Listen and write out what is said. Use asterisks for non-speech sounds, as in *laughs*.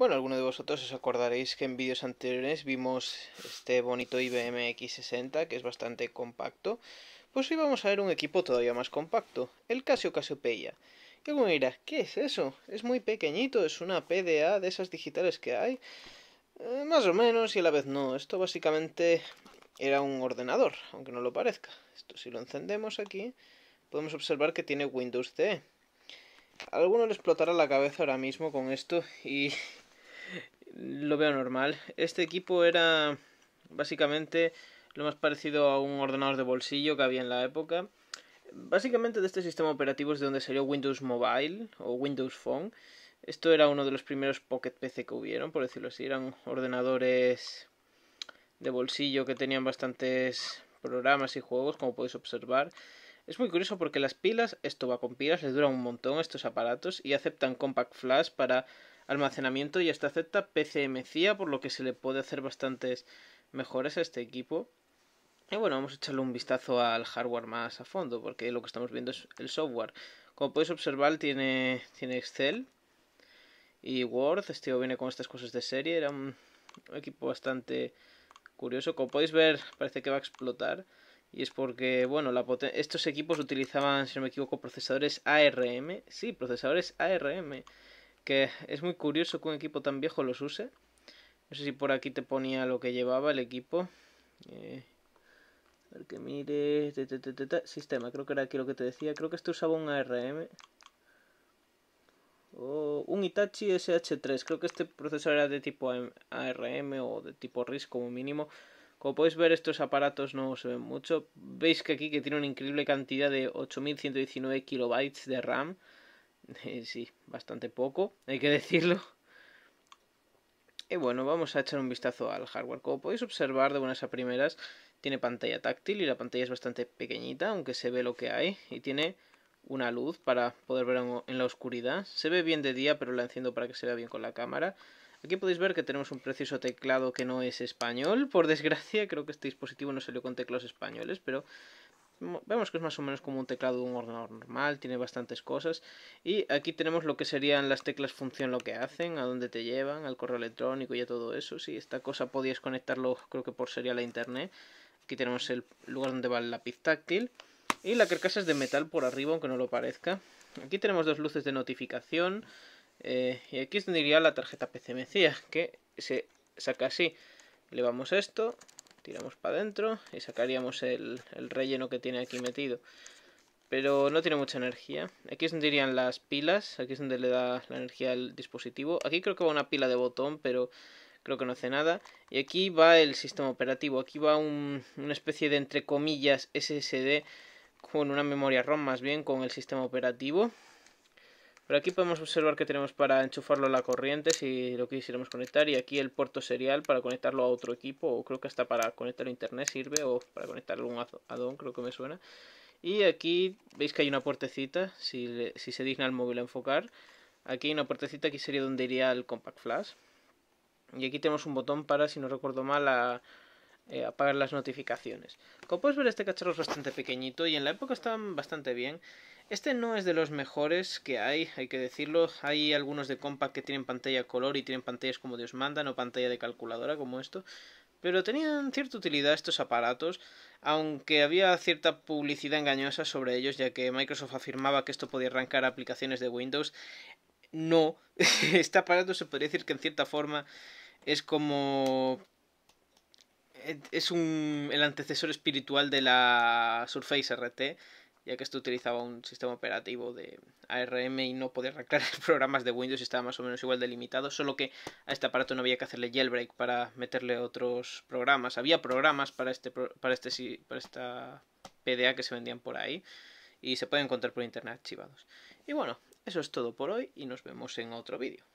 Bueno, alguno de vosotros os acordaréis que en vídeos anteriores vimos este bonito IBM X60 que es bastante compacto. Pues hoy vamos a ver un equipo todavía más compacto, el Casio Casiopeia. Y alguno dirá, ¿qué es eso? Es muy pequeñito, es una PDA de esas digitales que hay. Eh, más o menos y a la vez no. Esto básicamente era un ordenador, aunque no lo parezca. Esto si lo encendemos aquí, podemos observar que tiene Windows CE. alguno le explotará la cabeza ahora mismo con esto y lo veo normal. Este equipo era básicamente lo más parecido a un ordenador de bolsillo que había en la época. Básicamente de este sistema operativo es de donde salió Windows Mobile o Windows Phone. Esto era uno de los primeros Pocket PC que hubieron, por decirlo así. Eran ordenadores de bolsillo que tenían bastantes programas y juegos, como podéis observar. Es muy curioso porque las pilas, esto va con pilas, les dura un montón estos aparatos y aceptan Compact Flash para almacenamiento y hasta acepta PCMCIA, por lo que se le puede hacer bastantes mejores a este equipo. Y bueno, vamos a echarle un vistazo al hardware más a fondo, porque lo que estamos viendo es el software. Como podéis observar, tiene, tiene Excel y Word. Este viene con estas cosas de serie. Era un equipo bastante curioso. Como podéis ver, parece que va a explotar. Y es porque, bueno, estos equipos utilizaban, si no me equivoco, procesadores ARM. Sí, procesadores ARM que es muy curioso que un equipo tan viejo los use. No sé si por aquí te ponía lo que llevaba el equipo. Eh, a ver que mire. Sistema, creo que era aquí lo que te decía. Creo que este usaba un ARM. o un Itachi SH3. Creo que este procesador era de tipo ARM o de tipo RISC como mínimo. Como podéis ver, estos aparatos no se ven mucho. Veis que aquí que tiene una increíble cantidad de 8119 kilobytes de RAM. Eh, sí, bastante poco, hay que decirlo. Y bueno, vamos a echar un vistazo al hardware. Como podéis observar de buenas a primeras, tiene pantalla táctil y la pantalla es bastante pequeñita, aunque se ve lo que hay. Y tiene una luz para poder ver en la oscuridad. Se ve bien de día, pero la enciendo para que se vea bien con la cámara. Aquí podéis ver que tenemos un precioso teclado que no es español. Por desgracia, creo que este dispositivo no salió con teclados españoles, pero vemos que es más o menos como un teclado de un ordenador normal, tiene bastantes cosas. Y aquí tenemos lo que serían las teclas función, lo que hacen, a dónde te llevan, al correo electrónico y a todo eso. Si esta cosa podías conectarlo creo que por sería la internet. Aquí tenemos el lugar donde va el lápiz táctil. Y la carcasa es de metal por arriba, aunque no lo parezca. Aquí tenemos dos luces de notificación. Eh, y aquí tendría la tarjeta PCMC, que se saca así. Le vamos esto, tiramos para adentro y sacaríamos el, relleno que tiene aquí metido. Pero no tiene mucha energía. Aquí es donde irían las pilas, aquí es donde le da la energía al dispositivo. Aquí creo que va una pila de botón, pero creo que no hace nada. Y aquí va el sistema operativo, aquí va un, una especie de entre comillas SSD con una memoria ROM más bien, con el sistema operativo. Pero aquí podemos observar que tenemos para enchufarlo a la corriente si lo quisiéramos conectar y aquí el puerto serial para conectarlo a otro equipo o creo que hasta para conectar a internet sirve o para conectarlo a un addon, creo que me suena. Y aquí veis que hay una puertecita si, se digna el móvil a enfocar. Aquí hay una puertecita, que sería donde iría el Compact Flash. Y aquí tenemos un botón para, si no recuerdo mal, eh, apagar las notificaciones. Como puedes ver, este cacharro es bastante pequeñito y en la época estaban bastante bien. Este no es de los mejores que hay, hay que decirlo. Hay algunos de Compact que tienen pantalla color y tienen pantallas como Dios manda, no pantalla de calculadora como esto. Pero tenían cierta utilidad estos aparatos, aunque había cierta publicidad engañosa sobre ellos, ya que Microsoft afirmaba que esto podía arrancar aplicaciones de Windows. No, *laughs* este aparato se podría decir que en cierta forma es como eh, es un, el antecesor espiritual de la Surface RT ya que esto utilizaba un sistema operativo de ARM y no podía arrancar *laughs* programas de Windows y estaba más o menos igual delimitado, solo que a este aparato no había que hacerle jailbreak para meterle otros programas. Había programas para este para este para esta PDA que se vendían por ahí y se pueden encontrar por internet archivados. Y bueno, eso es todo por hoy y nos vemos en otro vídeo.